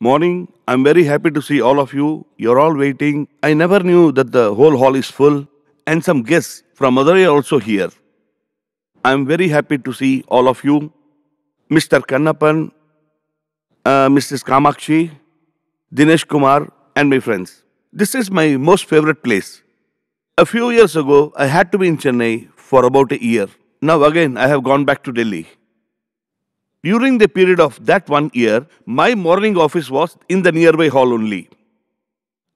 Morning, I'm very happy to see all of you. You're all waiting. I never knew that the whole hall is full and some guests from Madurai also here. I'm very happy to see all of you. Mr. Kannapan, uh, Mrs. Kamakshi, Dinesh Kumar and my friends. This is my most favorite place. A few years ago, I had to be in Chennai for about a year. Now again, I have gone back to Delhi. During the period of that one year, my morning office was in the nearby hall only.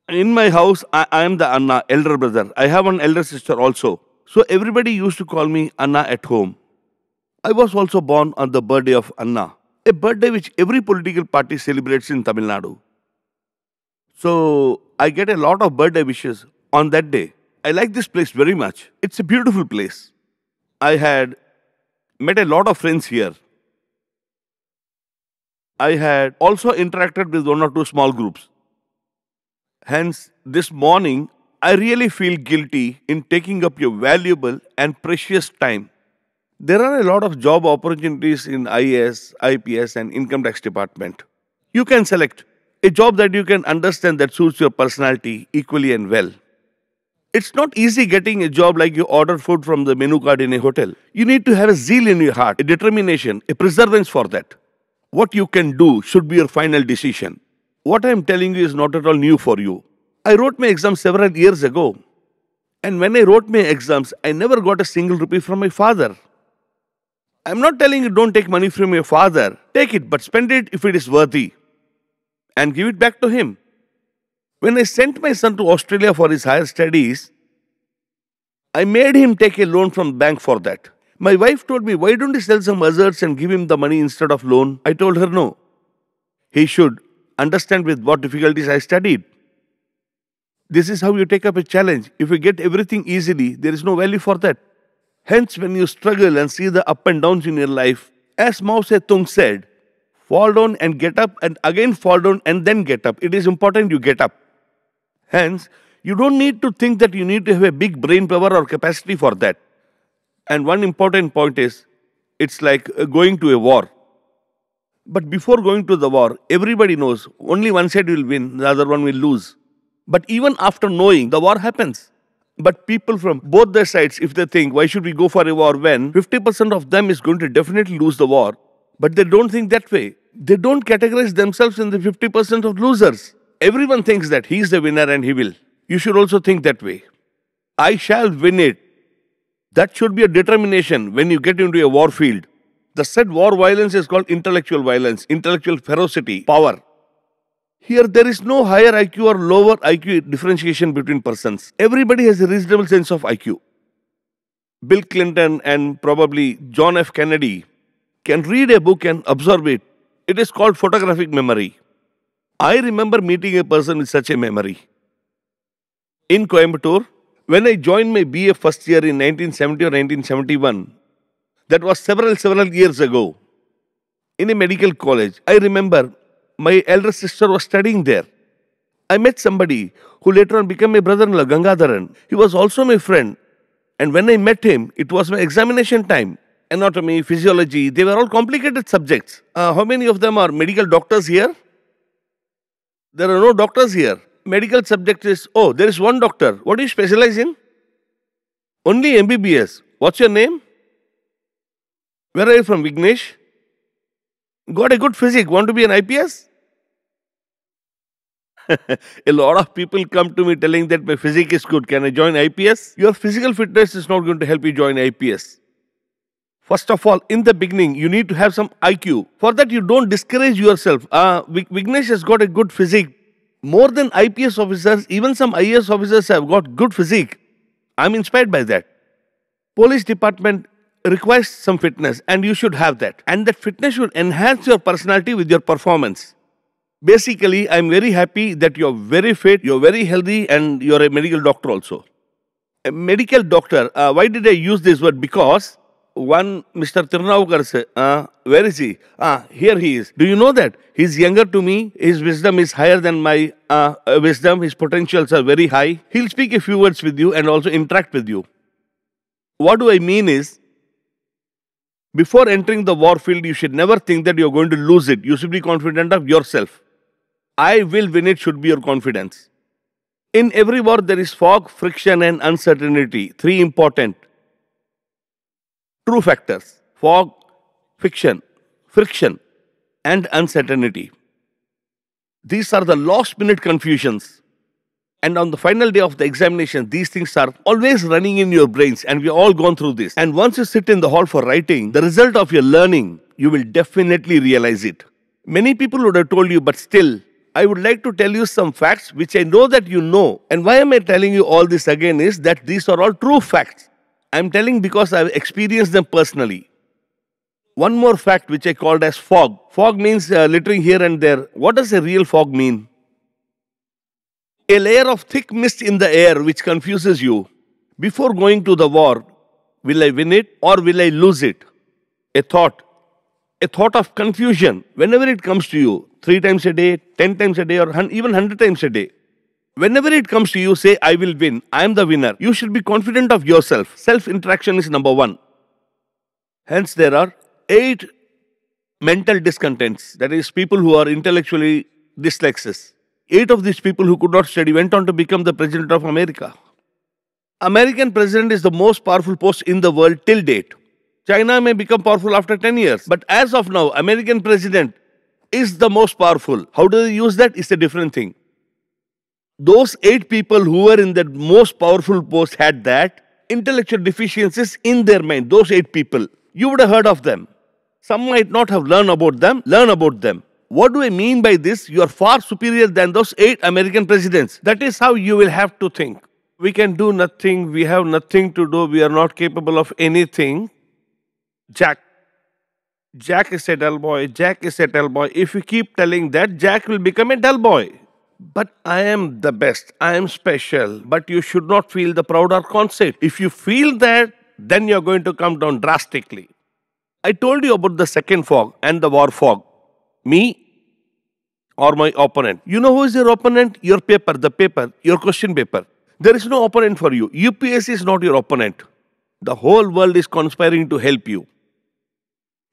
In my house, I, I am the Anna, elder brother. I have an elder sister also. So everybody used to call me Anna at home. I was also born on the birthday of Anna, a birthday which every political party celebrates in Tamil Nadu. So I get a lot of birthday wishes on that day. I like this place very much. It's a beautiful place. I had met a lot of friends here. I had also interacted with one or two small groups. Hence, this morning, I really feel guilty in taking up your valuable and precious time. There are a lot of job opportunities in IAS, IPS, and income tax department. You can select a job that you can understand that suits your personality equally and well. It's not easy getting a job like you order food from the menu card in a hotel. You need to have a zeal in your heart, a determination, a perseverance for that. What you can do should be your final decision. What I am telling you is not at all new for you. I wrote my exams several years ago. And when I wrote my exams, I never got a single rupee from my father. I'm not telling you don't take money from your father. Take it, but spend it if it is worthy. And give it back to him. When I sent my son to Australia for his higher studies, I made him take a loan from the bank for that. My wife told me, Why don't you sell some hazards and give him the money instead of loan? I told her, No. He should understand with what difficulties I studied. This is how you take up a challenge. If you get everything easily, there is no value for that. Hence, when you struggle and see the up and downs in your life, as Mao Zedong said, fall down and get up, and again fall down and then get up. It is important you get up. Hence, you don't need to think that you need to have a big brain power or capacity for that. And one important point is it's like uh, going to a war. But before going to the war, everybody knows only one side will win, the other one will lose. But even after knowing, the war happens. But people from both the sides, if they think, why should we go for a war when 50% of them is going to definitely lose the war, but they don't think that way. They don't categorize themselves in the 50% of losers. Everyone thinks that he is the winner and he will. You should also think that way. I shall win it that should be a determination when you get into a war field. The said war violence is called intellectual violence, intellectual ferocity, power. Here, there is no higher IQ or lower IQ differentiation between persons. Everybody has a reasonable sense of IQ. Bill Clinton and probably John F. Kennedy can read a book and absorb it. It is called photographic memory. I remember meeting a person with such a memory in Coimbatore when I joined my BA first year in 1970 or 1971, that was several, several years ago, in a medical college, I remember my elder sister was studying there. I met somebody who later on became my brother in law, Gangadharan. He was also my friend. And when I met him, it was my examination time. Anatomy, physiology, they were all complicated subjects. Uh, how many of them are medical doctors here? There are no doctors here medical subject is, oh, there is one doctor. What do you specialize in? Only MBBS. What's your name? Where are you from, Vignesh? Got a good physique. Want to be an IPS? a lot of people come to me telling that my physique is good. Can I join IPS? Your physical fitness is not going to help you join IPS. First of all, in the beginning, you need to have some IQ. For that, you don't discourage yourself. Uh, Vignesh has got a good physique more than IPS officers, even some IS officers have got good physique. I'm inspired by that. Police department requires some fitness and you should have that. And that fitness should enhance your personality with your performance. Basically, I'm very happy that you're very fit, you're very healthy and you're a medical doctor also. A medical doctor, uh, why did I use this word? Because one Mr. Tirnaukar sir. uh, where is he? Ah, here he is. Do you know that? He's younger to me. His wisdom is higher than my uh, uh, wisdom. His potentials are very high. He'll speak a few words with you and also interact with you. What do I mean is, before entering the war field, you should never think that you're going to lose it. You should be confident of yourself. I will win it should be your confidence. In every war, there is fog, friction, and uncertainty. Three important. True factors fog, friction, friction, and uncertainty. These are the last minute confusions. And on the final day of the examination, these things are always running in your brains, and we've all gone through this. And once you sit in the hall for writing, the result of your learning, you will definitely realize it. Many people would have told you, but still, I would like to tell you some facts which I know that you know. And why am I telling you all this again is that these are all true facts. I'm telling because I've experienced them personally. One more fact which I called as fog. Fog means uh, littering here and there. What does a real fog mean? A layer of thick mist in the air which confuses you. Before going to the war, will I win it or will I lose it? A thought. A thought of confusion whenever it comes to you, three times a day, ten times a day, or even hundred times a day. Whenever it comes to you, say, I will win, I am the winner. You should be confident of yourself. Self interaction is number one. Hence, there are eight mental discontents, that is, people who are intellectually dyslexic. Eight of these people who could not study went on to become the president of America. American president is the most powerful post in the world till date. China may become powerful after 10 years, but as of now, American president is the most powerful. How do they use that is a different thing those eight people who were in that most powerful post had that intellectual deficiencies in their mind. Those eight people, you would have heard of them. Some might not have learned about them, learn about them. What do I mean by this? You are far superior than those eight American presidents. That is how you will have to think. We can do nothing, we have nothing to do, we are not capable of anything. Jack. Jack is a dull boy, Jack is a dull boy. If you keep telling that, Jack will become a dull boy but I am the best, I am special, but you should not feel the prouder concept. If you feel that, then you're going to come down drastically. I told you about the second fog and the war fog. Me or my opponent. You know who is your opponent? Your paper, the paper, your question paper. There is no opponent for you. UPS is not your opponent. The whole world is conspiring to help you.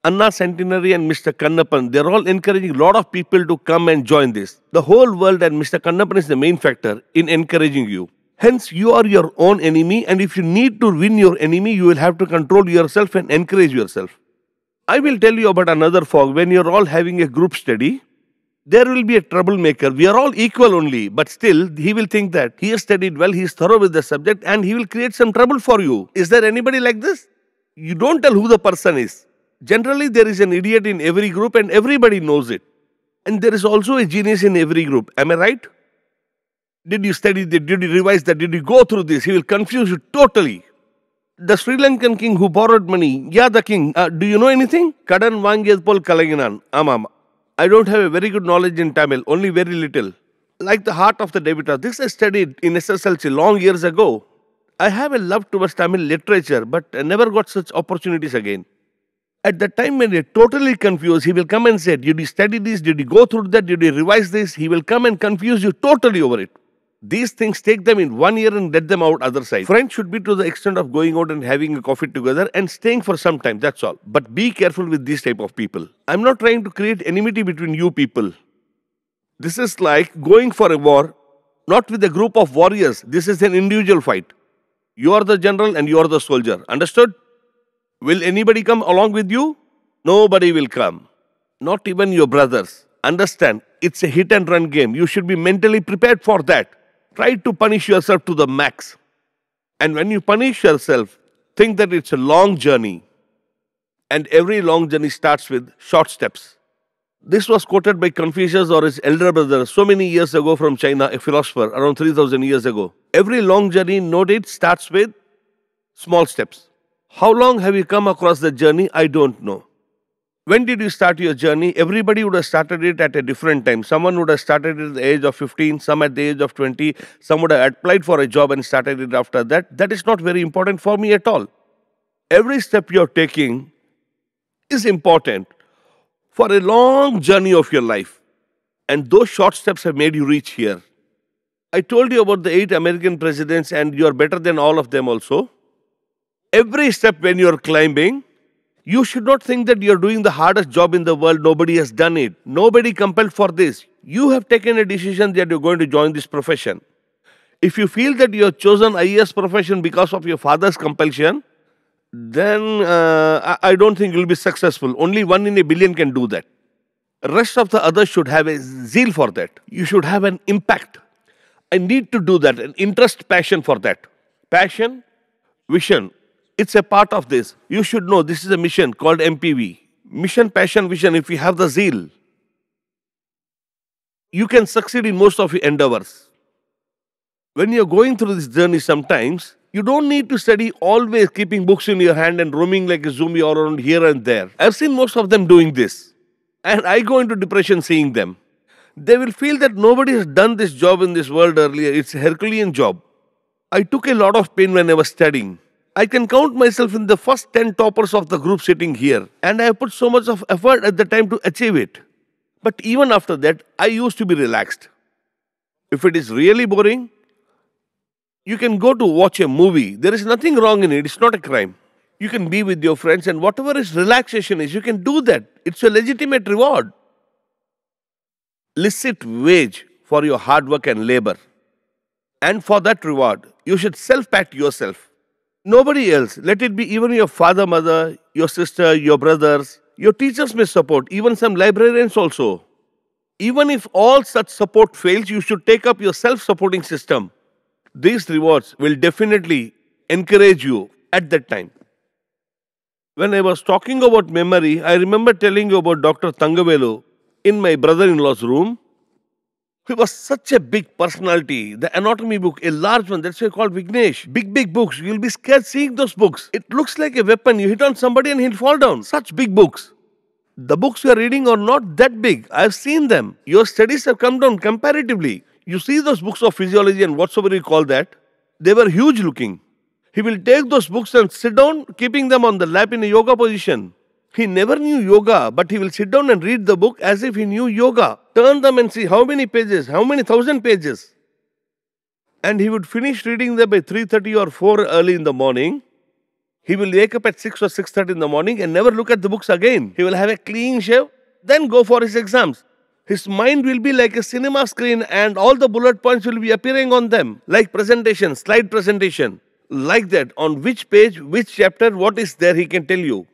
Anna Centenary and Mr. Kannappan, they're all encouraging a lot of people to come and join this. The whole world and Mr. Kannappan is the main factor in encouraging you. Hence, you are your own enemy, and if you need to win your enemy, you will have to control yourself and encourage yourself. I will tell you about another fog. When you're all having a group study, there will be a troublemaker. We are all equal only, but still, he will think that he has studied well, he is thorough with the subject, and he will create some trouble for you. Is there anybody like this? You don't tell who the person is Generally, there is an idiot in every group and everybody knows it. And there is also a genius in every group. Am I right? Did you study that? Did you revise that? Did you go through this? He will confuse you totally. The Sri Lankan king who borrowed money, yeah, the king, uh, do you know anything? Kadan Vangiyad Pol Kalaginan, Amam. I don't have a very good knowledge in Tamil, only very little. Like the heart of the debitor, this I studied in SSLC long years ago. I have a love towards Tamil literature, but I never got such opportunities again. At the time when you're totally confused, he will come and say, Did you study this? Did you go through that? Did you revise this? He will come and confuse you totally over it. These things take them in one year and let them out other side. Friends should be to the extent of going out and having a coffee together and staying for some time, that's all. But be careful with these type of people. I'm not trying to create enmity between you people. This is like going for a war, not with a group of warriors. This is an individual fight. You are the general and you are the soldier. Understood? Will anybody come along with you? Nobody will come. Not even your brothers. Understand, it's a hit and run game. You should be mentally prepared for that. Try to punish yourself to the max. And when you punish yourself, think that it's a long journey. And every long journey starts with short steps. This was quoted by Confucius or his elder brother so many years ago from China, a philosopher, around 3000 years ago. Every long journey, noted, starts with small steps. How long have you come across the journey? I don't know. When did you start your journey? Everybody would have started it at a different time. Someone would have started it at the age of 15, some at the age of 20, some would have applied for a job and started it after that. That is not very important for me at all. Every step you're taking is important for a long journey of your life. And those short steps have made you reach here. I told you about the eight American presidents, and you're better than all of them also every step when you're climbing, you should not think that you're doing the hardest job in the world. Nobody has done it. Nobody compelled for this. You have taken a decision that you're going to join this profession. If you feel that you have chosen IES profession because of your father's compulsion, then uh, I don't think you'll be successful. Only one in a billion can do that. Rest of the others should have a zeal for that. You should have an impact. I need to do that, an interest, passion for that. Passion, vision, it's a part of this. You should know this is a mission called MPV. Mission, passion, vision. If you have the zeal, you can succeed in most of your endeavors. When you're going through this journey, sometimes you don't need to study always keeping books in your hand and roaming like a zombie all around here and there. I've seen most of them doing this. And I go into depression seeing them. They will feel that nobody has done this job in this world earlier. It's a Herculean job. I took a lot of pain when I was studying. I can count myself in the first 10 toppers of the group sitting here, and I have put so much of effort at the time to achieve it. But even after that, I used to be relaxed. If it is really boring, you can go to watch a movie. There is nothing wrong in it, it's not a crime. You can be with your friends, and whatever is relaxation is, you can do that. It's a legitimate reward. Licit wage for your hard work and labor. And for that reward, you should self pat yourself. Nobody else. Let it be even your father, mother, your sister, your brothers. Your teachers may support, even some librarians also. Even if all such support fails, you should take up your self supporting system. These rewards will definitely encourage you at that time. When I was talking about memory, I remember telling you about Dr. Tangavelu in my brother in law's room. He was such a big personality. The anatomy book, a large one, that's why called Vignesh. Big, big books. You'll be scared seeing those books. It looks like a weapon. You hit on somebody and he'll fall down. Such big books. The books you are reading are not that big. I've seen them. Your studies have come down comparatively. You see those books of physiology and whatsoever you call that. They were huge looking. He will take those books and sit down, keeping them on the lap in a yoga position. He never knew yoga, but he will sit down and read the book as if he knew yoga turn them and see how many pages, how many thousand pages. And he would finish reading them by 3.30 or 4 early in the morning. He will wake up at 6 or 6.30 in the morning and never look at the books again. He will have a clean shave, then go for his exams. His mind will be like a cinema screen and all the bullet points will be appearing on them, like presentation, slide presentation. Like that, on which page, which chapter, what is there, he can tell you.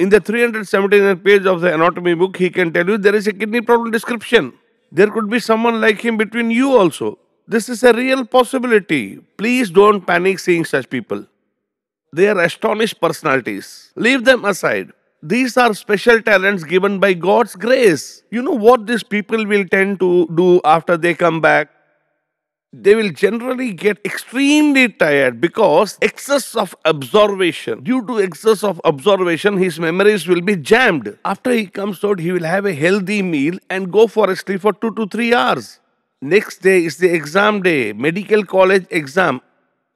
In the 379 page of the anatomy book, he can tell you there is a kidney problem description. There could be someone like him between you also. This is a real possibility. Please don't panic seeing such people. They are astonished personalities. Leave them aside. These are special talents given by God's grace. You know what these people will tend to do after they come back? they will generally get extremely tired because excess of observation. Due to excess of observation, his memories will be jammed. After he comes out, he will have a healthy meal and go for a sleep for two to three hours. Next day is the exam day, medical college exam.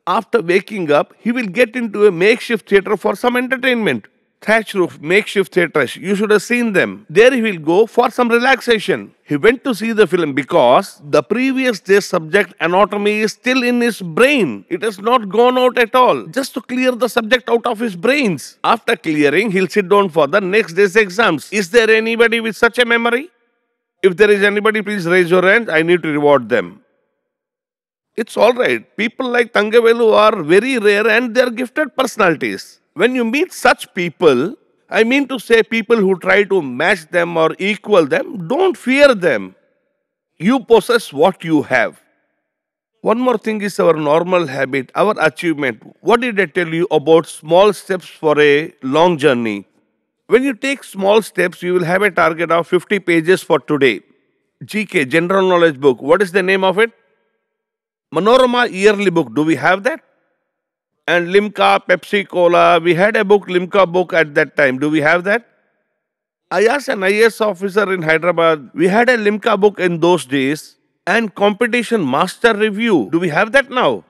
After waking up, he will get into a makeshift theater for some entertainment. Thatch roof, makeshift theatres. You should have seen them. There he will go for some relaxation. He went to see the film because the previous day's subject anatomy is still in his brain. It has not gone out at all. Just to clear the subject out of his brains. After clearing, he'll sit down for the next day's exams. Is there anybody with such a memory? If there is anybody, please raise your hand. I need to reward them. It's all right. People like Tangavelu are very rare and they are gifted personalities. When you meet such people, I mean to say people who try to match them or equal them, don't fear them. You possess what you have. One more thing is our normal habit, our achievement. What did I tell you about small steps for a long journey? When you take small steps, you will have a target of 50 pages for today. GK, General Knowledge Book. What is the name of it? Manorama Yearly Book. Do we have that? and Limca, Pepsi Cola. We had a book, Limca book at that time. Do we have that? I asked an IS officer in Hyderabad, we had a Limca book in those days and competition master review. Do we have that now?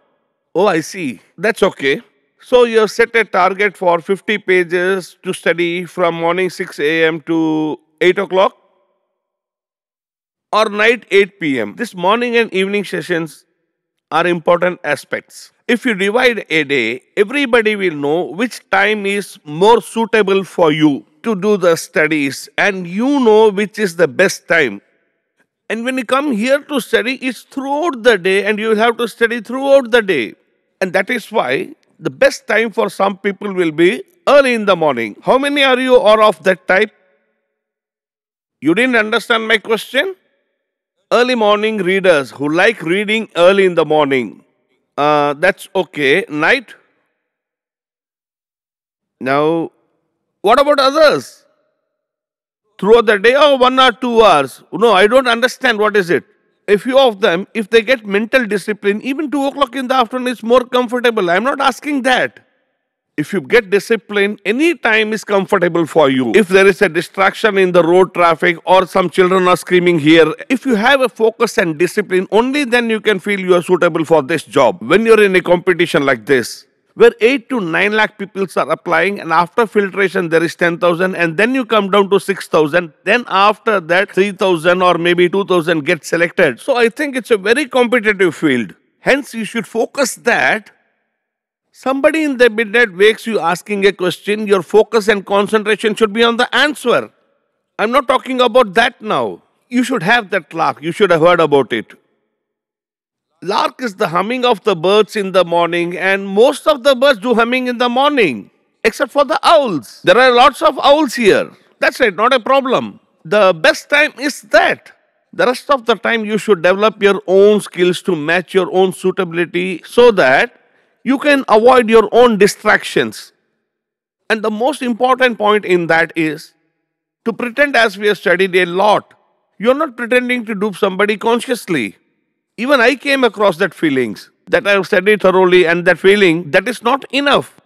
Oh, I see. That's okay. So you have set a target for 50 pages to study from morning 6 a.m. to 8 o'clock or night 8 p.m. This morning and evening sessions are important aspects. If you divide a day, everybody will know which time is more suitable for you to do the studies and you know which is the best time. And when you come here to study, it's throughout the day and you have to study throughout the day. And that is why the best time for some people will be early in the morning. How many are you or of that type? You didn't understand my question? early morning readers who like reading early in the morning. Uh, that's okay. Night? Now, what about others? Throughout the day or one or two hours? No, I don't understand what is it. A few of them, if they get mental discipline, even 2 o'clock in the afternoon is more comfortable. I'm not asking that if you get discipline, any time is comfortable for you. If there is a distraction in the road traffic or some children are screaming here, if you have a focus and discipline, only then you can feel you are suitable for this job. When you're in a competition like this, where 8 to 9 lakh people are applying and after filtration there is 10,000 and then you come down to 6,000 then after that 3,000 or maybe 2,000 get selected. So I think it's a very competitive field. Hence you should focus that Somebody in the midnight wakes you asking a question, your focus and concentration should be on the answer. I'm not talking about that now. You should have that lark, you should have heard about it. Lark is the humming of the birds in the morning, and most of the birds do humming in the morning, except for the owls. There are lots of owls here. That's right, not a problem. The best time is that. The rest of the time, you should develop your own skills to match your own suitability so that you can avoid your own distractions. And the most important point in that is to pretend as we have studied a lot. You're not pretending to dupe somebody consciously. Even I came across that feelings that I have studied thoroughly and that feeling that is not enough.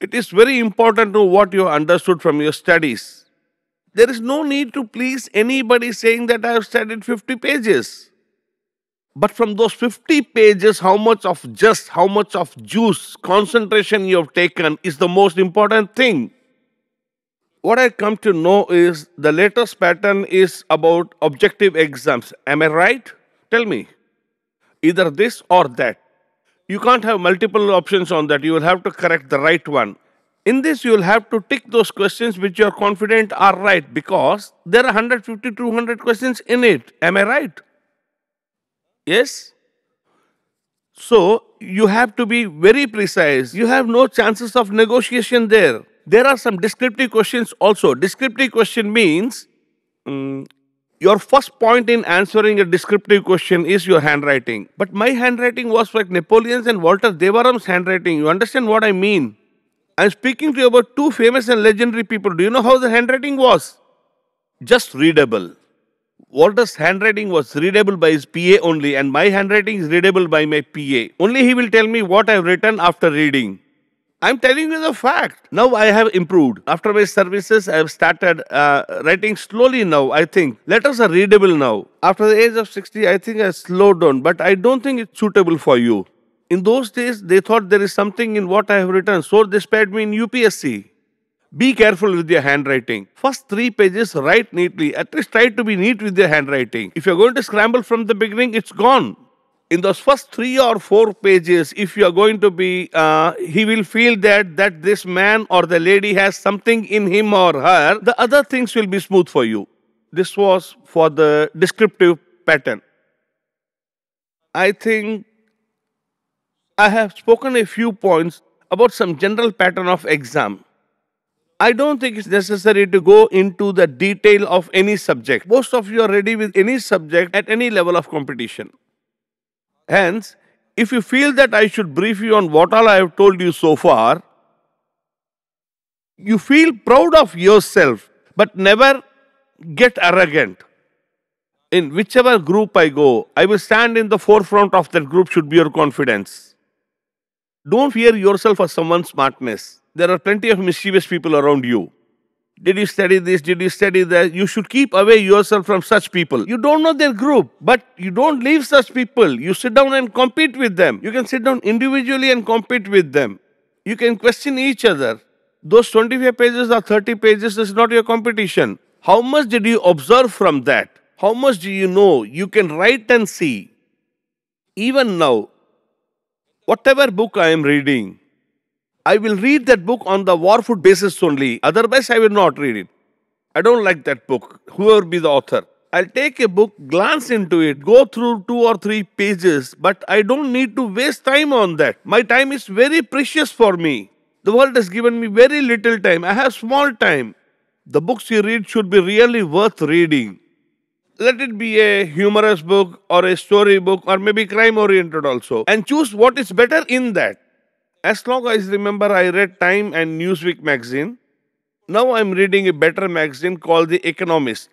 It is very important to what you understood from your studies. There is no need to please anybody saying that I have studied 50 pages. But from those 50 pages, how much of just, how much of juice, concentration you have taken is the most important thing. What I come to know is the latest pattern is about objective exams. Am I right? Tell me. Either this or that. You can't have multiple options on that. You will have to correct the right one. In this, you will have to tick those questions which you are confident are right because there are 150, 200 questions in it. Am I right? Yes? So, you have to be very precise. You have no chances of negotiation there. There are some descriptive questions also. Descriptive question means um, your first point in answering a descriptive question is your handwriting. But my handwriting was like Napoleon's and Walter Devaram's handwriting. You understand what I mean? I'm speaking to you about two famous and legendary people. Do you know how the handwriting was? Just readable. Walter's handwriting was readable by his PA only, and my handwriting is readable by my PA. Only he will tell me what I've written after reading. I'm telling you the fact. Now I have improved. After my services, I have started uh, writing slowly now, I think. Letters are readable now. After the age of 60, I think I slowed down, but I don't think it's suitable for you. In those days, they thought there is something in what I have written, so they spared me in UPSC. Be careful with your handwriting. First three pages, write neatly. At least try to be neat with your handwriting. If you're going to scramble from the beginning, it's gone. In those first three or four pages, if you are going to be, uh, he will feel that that this man or the lady has something in him or her. The other things will be smooth for you. This was for the descriptive pattern. I think I have spoken a few points about some general pattern of exam. I don't think it's necessary to go into the detail of any subject. Most of you are ready with any subject at any level of competition. Hence, if you feel that I should brief you on what all I have told you so far, you feel proud of yourself, but never get arrogant. In whichever group I go, I will stand in the forefront of that group, should be your confidence. Don't fear yourself or someone's smartness there are plenty of mischievous people around you. Did you study this? Did you study that? You should keep away yourself from such people. You don't know their group, but you don't leave such people. You sit down and compete with them. You can sit down individually and compete with them. You can question each other. Those 25 pages or 30 pages is not your competition. How much did you observe from that? How much do you know? You can write and see. Even now, whatever book I am reading, I will read that book on the war food basis only. Otherwise, I will not read it. I don't like that book, whoever be the author. I'll take a book, glance into it, go through two or three pages, but I don't need to waste time on that. My time is very precious for me. The world has given me very little time. I have small time. The books you read should be really worth reading. Let it be a humorous book or a story book or maybe crime oriented also, and choose what is better in that. As long as I remember, I read Time and Newsweek magazine. Now I'm reading a better magazine called The Economist.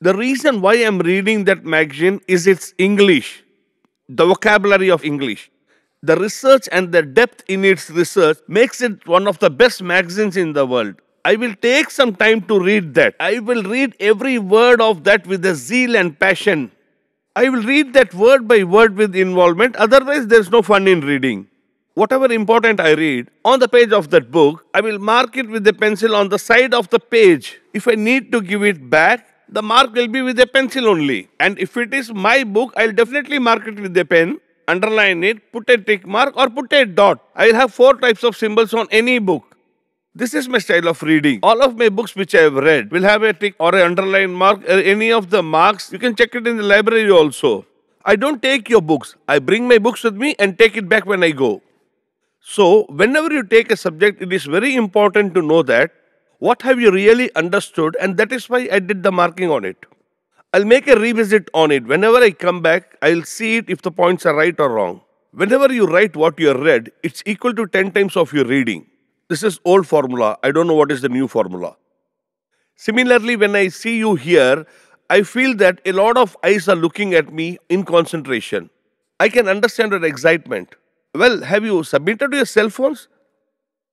The reason why I'm reading that magazine is its English, the vocabulary of English. The research and the depth in its research makes it one of the best magazines in the world. I will take some time to read that. I will read every word of that with a zeal and passion. I will read that word by word with involvement, otherwise, there's no fun in reading whatever important I read on the page of that book, I will mark it with a pencil on the side of the page. If I need to give it back, the mark will be with a pencil only. And if it is my book, I'll definitely mark it with a pen, underline it, put a tick mark, or put a dot. I'll have four types of symbols on any book. This is my style of reading. All of my books which I have read will have a tick or an underline mark or uh, any of the marks. You can check it in the library also. I don't take your books. I bring my books with me and take it back when I go. So, whenever you take a subject, it is very important to know that what have you really understood, and that is why I did the marking on it. I'll make a revisit on it. Whenever I come back, I'll see it if the points are right or wrong. Whenever you write what you have read, it's equal to 10 times of your reading. This is old formula. I don't know what is the new formula. Similarly, when I see you here, I feel that a lot of eyes are looking at me in concentration. I can understand your excitement. Well, have you submitted your cell phones?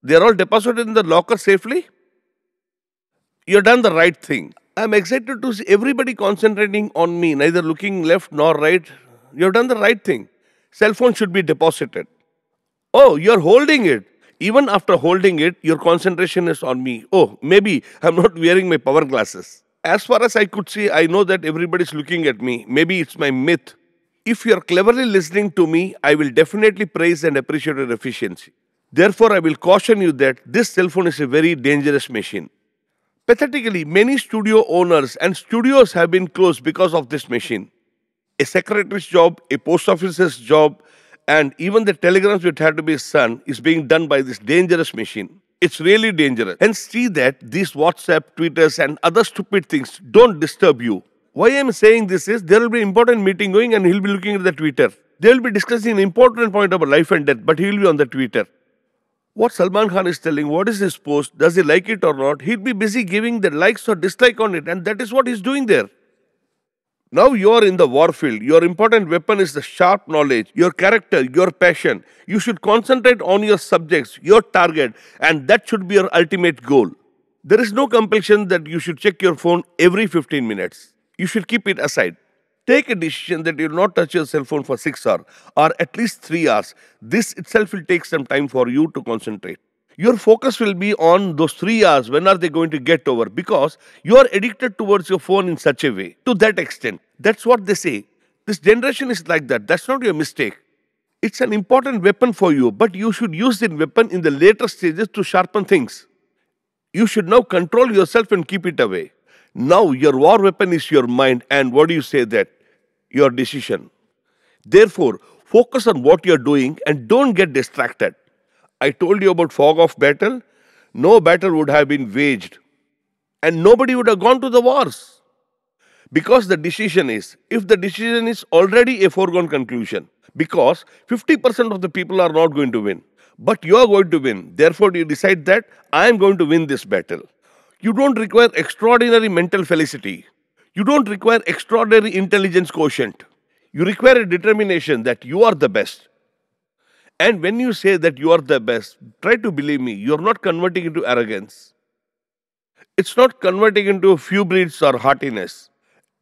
They are all deposited in the locker safely? You have done the right thing. I'm excited to see everybody concentrating on me, neither looking left nor right. You have done the right thing. Cell phone should be deposited. Oh, you're holding it. Even after holding it, your concentration is on me. Oh, maybe I'm not wearing my power glasses. As far as I could see, I know that everybody is looking at me. Maybe it's my myth if you are cleverly listening to me, I will definitely praise and appreciate your efficiency. Therefore, I will caution you that this cell phone is a very dangerous machine. Pathetically, many studio owners and studios have been closed because of this machine. A secretary's job, a post officer's job, and even the telegrams which had to be sent is being done by this dangerous machine. It's really dangerous. And see that these WhatsApp, Twitters, and other stupid things don't disturb you. Why I am saying this is there will be important meeting going and he'll be looking at the Twitter. They will be discussing important point about life and death, but he will be on the Twitter. What Salman Khan is telling, what is his post, does he like it or not, he'll be busy giving the likes or dislike on it, and that is what he's doing there. Now you are in the war field. Your important weapon is the sharp knowledge, your character, your passion. You should concentrate on your subjects, your target, and that should be your ultimate goal. There is no compulsion that you should check your phone every 15 minutes you should keep it aside. Take a decision that you will not touch your cell phone for six hours or at least three hours. This itself will take some time for you to concentrate. Your focus will be on those three hours. When are they going to get over? Because you are addicted towards your phone in such a way, to that extent. That's what they say. This generation is like that. That's not your mistake. It's an important weapon for you, but you should use that weapon in the later stages to sharpen things. You should now control yourself and keep it away. Now, your war weapon is your mind, and what do you say that? Your decision. Therefore, focus on what you're doing and don't get distracted. I told you about fog of battle. No battle would have been waged, and nobody would have gone to the wars. Because the decision is, if the decision is already a foregone conclusion, because 50% of the people are not going to win, but you are going to win. Therefore, you decide that I am going to win this battle. You don't require extraordinary mental felicity. You don't require extraordinary intelligence quotient. You require a determination that you are the best. And when you say that you are the best, try to believe me, you're not converting into arrogance. It's not converting into few breeds or haughtiness.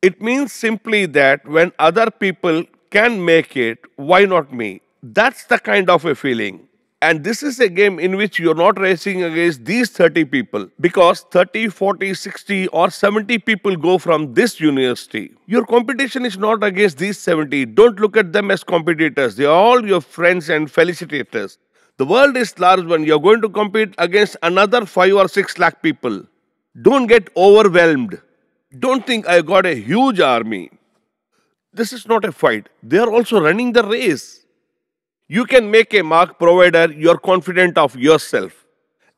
It means simply that when other people can make it, why not me? That's the kind of a feeling. And this is a game in which you're not racing against these 30 people because 30, 40, 60, or 70 people go from this university. Your competition is not against these 70. Don't look at them as competitors. They are all your friends and felicitators. The world is large when you're going to compete against another 5 or 6 lakh people. Don't get overwhelmed. Don't think I got a huge army. This is not a fight. They are also running the race. You can make a mark provider you are confident of yourself.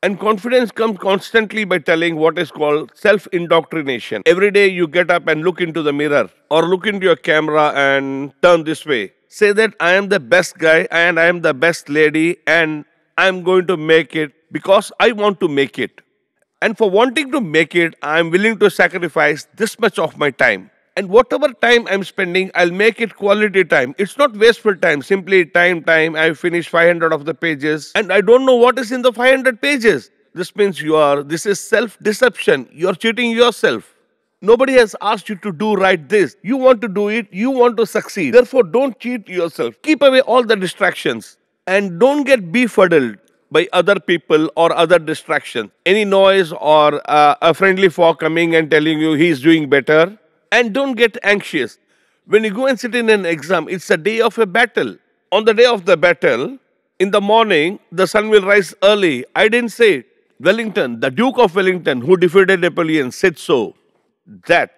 And confidence comes constantly by telling what is called self indoctrination. Every day you get up and look into the mirror or look into your camera and turn this way. Say that I am the best guy and I am the best lady and I am going to make it because I want to make it. And for wanting to make it, I am willing to sacrifice this much of my time and whatever time I'm spending, I'll make it quality time. It's not wasteful time, simply time, time. I finish 500 of the pages and I don't know what is in the 500 pages. This means you are, this is self deception. You're cheating yourself. Nobody has asked you to do right this. You want to do it, you want to succeed. Therefore, don't cheat yourself. Keep away all the distractions and don't get befuddled by other people or other distractions. Any noise or uh, a friendly foe coming and telling you he's doing better and don't get anxious. When you go and sit in an exam, it's a day of a battle. On the day of the battle, in the morning, the sun will rise early. I didn't say it. Wellington, the Duke of Wellington, who defeated Napoleon, said so that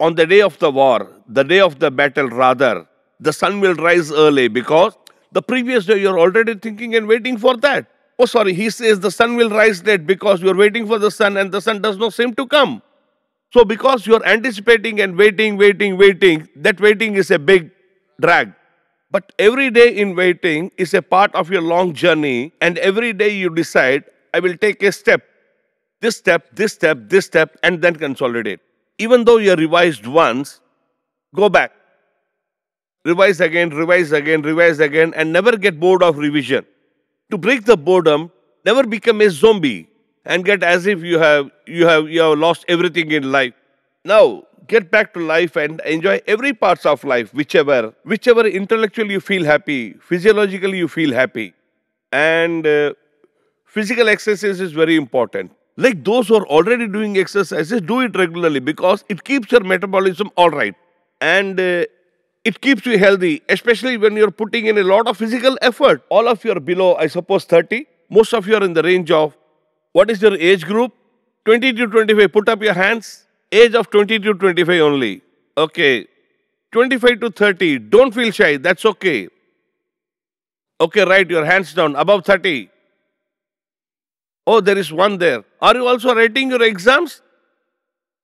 on the day of the war, the day of the battle, rather, the sun will rise early because the previous day you're already thinking and waiting for that. Oh, sorry, he says the sun will rise late because you're waiting for the sun and the sun does not seem to come. So because you are anticipating and waiting, waiting, waiting, that waiting is a big drag. But every day in waiting is a part of your long journey, and every day you decide, I will take a step, this step, this step, this step, and then consolidate. Even though you are revised once, go back. Revise again, revise again, revise again, and never get bored of revision. To break the boredom, never become a zombie and get as if you have you have you have lost everything in life. Now get back to life and enjoy every parts of life, whichever whichever intellectually you feel happy, physiologically you feel happy, and uh, physical exercise is very important. Like those who are already doing exercises, do it regularly because it keeps your metabolism all right and. Uh, it keeps you healthy, especially when you're putting in a lot of physical effort. All of you are below, I suppose, 30. Most of you are in the range of what is your age group? 20 to 25. Put up your hands. Age of 20 to 25 only. Okay. 25 to 30. Don't feel shy. That's okay. Okay, right. Your hands down. Above 30. Oh, there is one there. Are you also writing your exams?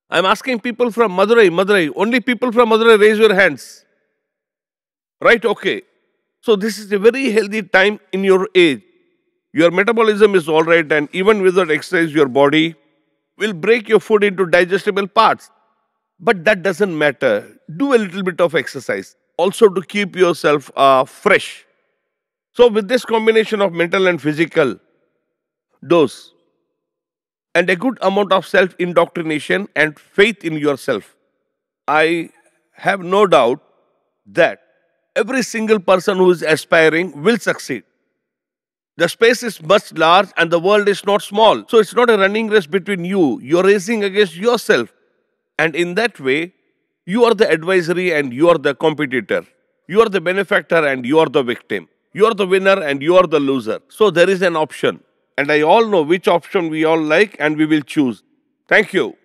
I'm asking people from Madurai, Madurai. Only people from Madurai, raise your hands. Right? Okay. So, this is a very healthy time in your age. Your metabolism is all right and even without exercise, your body will break your food into digestible parts. But that doesn't matter. Do a little bit of exercise. Also to keep yourself uh, fresh. So with this combination of mental and physical dose and a good amount of self-indoctrination and faith in yourself, I have no doubt that every single person who is aspiring will succeed. The space is much large and the world is not small. So it's not a running race between you. You're racing against yourself. And in that way, you are the advisory and you are the competitor. You are the benefactor and you are the victim. You are the winner and you are the loser. So there is an option. And I all know which option we all like and we will choose. Thank you.